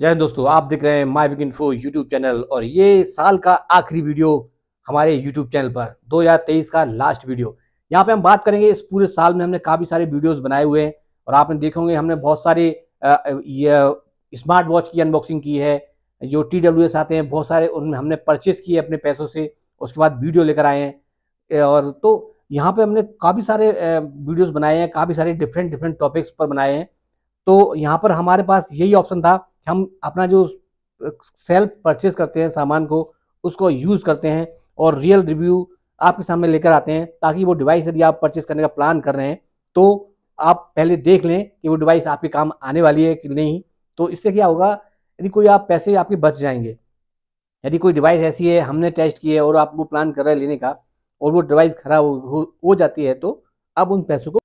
जय दोस्तों आप देख रहे हैं my big info YouTube channel और ये साल का आखिरी वीडियो हमारे यूट्यूब चैनल पर 2023 का लास्ट वीडियो यहाँ पे हम बात करेंगे इस पूरे साल में हमने काफ़ी सारे वीडियोस बनाए हुए हैं और आपने देखे होंगे हमने बहुत सारे ये स्मार्ट वॉच की अनबॉक्सिंग की है जो टी आते हैं बहुत सारे उनमें हमने परचेस किए अपने पैसों से उसके बाद वीडियो लेकर आए हैं और तो यहाँ पर हमने काफ़ी सारे वीडियोज़ बनाए हैं काफ़ी सारे डिफरेंट डिफरेंट टॉपिक्स पर बनाए हैं तो यहाँ पर हमारे पास यही ऑप्शन था कि हम अपना जो सेल्फ परचेज करते हैं सामान को उसको यूज़ करते हैं और रियल रिव्यू आपके सामने लेकर आते हैं ताकि वो डिवाइस यदि आप परचेज करने का प्लान कर रहे हैं तो आप पहले देख लें कि वो डिवाइस आपके काम आने वाली है कि नहीं तो इससे क्या होगा यदि कोई आप पैसे आपके बच जाएंगे यदि कोई डिवाइस ऐसी है हमने टेस्ट की है और आप वो प्लान कर रहे हैं लेने का और वो डिवाइस खराब हो, हो, हो जाती है तो आप उन पैसों को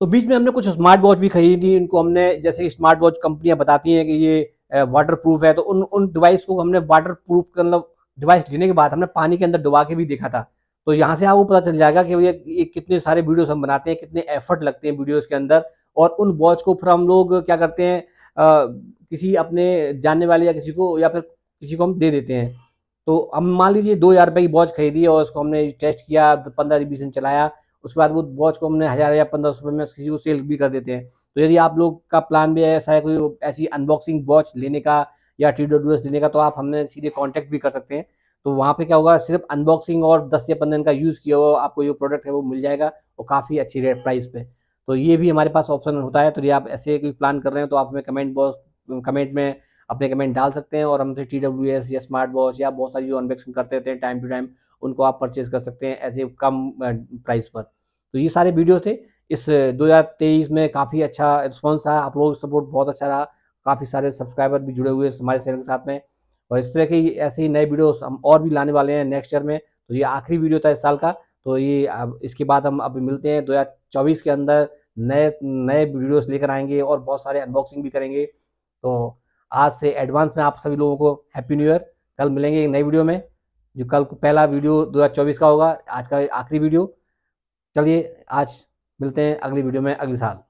तो बीच में हमने कुछ स्मार्ट वॉच भी खरीदी उनको हमने जैसे स्मार्ट वॉच कंपनियां बताती हैं कि ये वाटर प्रूफ है तो उन उन डिवाइस को हमने वाटर प्रूफ मतलब डिवाइस लेने के बाद हमने पानी के अंदर डुबा के भी देखा था तो यहाँ से आपको पता चल जाएगा कि भैया ये कितने सारे वीडियोस हम बनाते हैं कितने एफर्ट लगते हैं वीडियोस के अंदर और उन वॉच को फिर हम लोग क्या करते हैं आ, किसी अपने जानने वाले या किसी को या फिर किसी को हम दे देते हैं तो हम मान लीजिए दो हज़ार रुपये की वॉच खरीदी और उसको हमने टेस्ट किया पंद्रह बीस दिन चलाया उसके बाद वो वॉच को हमने हज़ार या पंद्रह सौ में किसी को सेल भी कर देते हैं तो यदि आप लोग का प्लान भी ऐसा है कोई ऐसी अनबॉक्सिंग वॉच लेने का या टी लेने का तो आप हमने सीधे कॉन्टैक्ट भी कर सकते हैं तो वहाँ पे क्या होगा सिर्फ अनबॉक्सिंग और दस या पंद्रह दिन का यूज़ किया हुआ आपको जो प्रोडक्ट है वो मिल जाएगा और काफ़ी अच्छी रेट प्राइस पे तो ये भी हमारे पास ऑप्शन होता है तो ये आप ऐसे कोई प्लान कर रहे हैं तो आप हमें कमेंट बॉक्स कमेंट में अपने कमेंट डाल सकते हैं और हमसे टी डब्ल्यू एस या स्मार्ट वॉच या बहुत सारी जो अनबॉक्सिंग करते रहते हैं टाइम टू टाइम उनको आप परचेज कर सकते हैं ऐसे कम प्राइस पर तो ये सारे वीडियो थे इस 2023 में काफ़ी अच्छा रिस्पॉन्स आया आप लोगों का सपोर्ट बहुत अच्छा रहा काफ़ी सारे सब्सक्राइबर भी जुड़े हुए हमारे चैनल के साथ में और इस तरह के ऐसे ही नए वीडियोस हम और भी लाने वाले हैं नेक्स्ट ईयर में तो ये आखिरी वीडियो था इस साल का तो ये अब इसके बाद हम अभी मिलते हैं चौबीस के अंदर नए नए वीडियोस लेकर आएंगे और बहुत सारे अनबॉक्सिंग भी करेंगे तो आज से एडवांस में आप सभी लोगों को हैप्पी न्यू ईयर कल मिलेंगे एक नई वीडियो में जो कल को पहला वीडियो 2024 का होगा आज का आखिरी वीडियो चलिए आज मिलते हैं अगली वीडियो में अगले साल